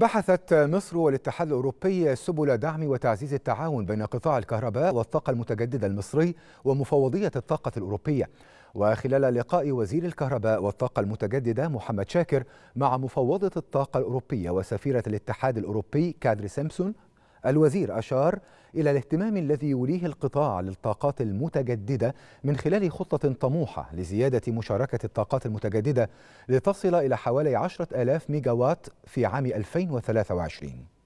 بحثت مصر والاتحاد الأوروبي سبل دعم وتعزيز التعاون بين قطاع الكهرباء والطاقة المتجددة المصري ومفوضية الطاقة الأوروبية وخلال لقاء وزير الكهرباء والطاقة المتجددة محمد شاكر مع مفوضة الطاقة الأوروبية وسفيرة الاتحاد الأوروبي كادري سيمبسون الوزير أشار إلى الاهتمام الذي يوليه القطاع للطاقات المتجددة من خلال خطة طموحة لزيادة مشاركة الطاقات المتجددة لتصل إلى حوالي 10 ألاف ميجاوات في عام 2023